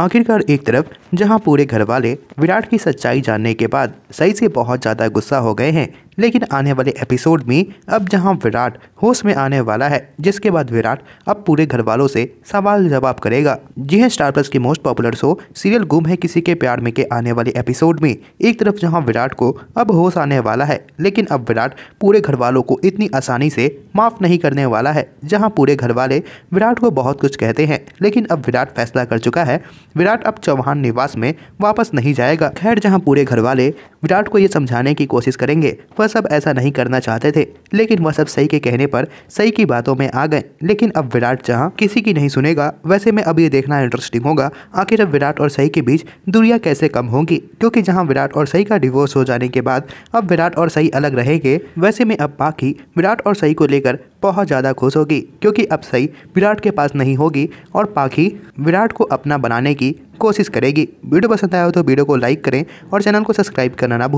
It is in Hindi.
आखिरकार एक तरफ जहां पूरे घर वाले विराट की सच्चाई जानने के बाद सही से बहुत ज़्यादा गुस्सा हो गए हैं लेकिन आने वाले एपिसोड में अब जहां विराट होश में आने वाला है जिसके बाद विराट अब पूरे घर वालों से सवाल जवाब करेगा जी हाँ स्टार प्लस की मोस्ट पॉपुलर शो सीरियल गुम है किसी के प्यार में के आने वाले एपिसोड में एक तरफ जहाँ विराट को अब होश आने वाला है लेकिन अब विराट पूरे घर वालों को इतनी आसानी से माफ़ नहीं करने वाला है जहाँ पूरे घर वाले विराट को बहुत कुछ कहते हैं लेकिन अब विराट फैसला कर चुका है विराट अब चौहान निवास में वापस नहीं जाएगा खैर जहां पूरे घर वाले विराट को ये समझाने की कोशिश करेंगे वह सब ऐसा नहीं करना चाहते थे लेकिन वह सब सही के कहने पर सही की बातों में आ गए लेकिन अब विराट जहाँ किसी की नहीं सुनेगा वैसे में अब ये देखना इंटरेस्टिंग होगा आखिर अब विराट और सही के बीच दूरिया कैसे कम होंगी क्योंकि जहाँ विराट और सही का डिवोर्स हो जाने के बाद अब विराट और सही अलग रहेंगे वैसे में अब पाखी विराट और सही को लेकर बहुत ज़्यादा खुश होगी क्योंकि अब सही विराट के पास नहीं होगी और पाखी विराट को अपना बनाने की कोशिश करेगी वीडियो पसंद आया हो तो वीडियो को लाइक करें और चैनल को सब्सक्राइब करना ना भूल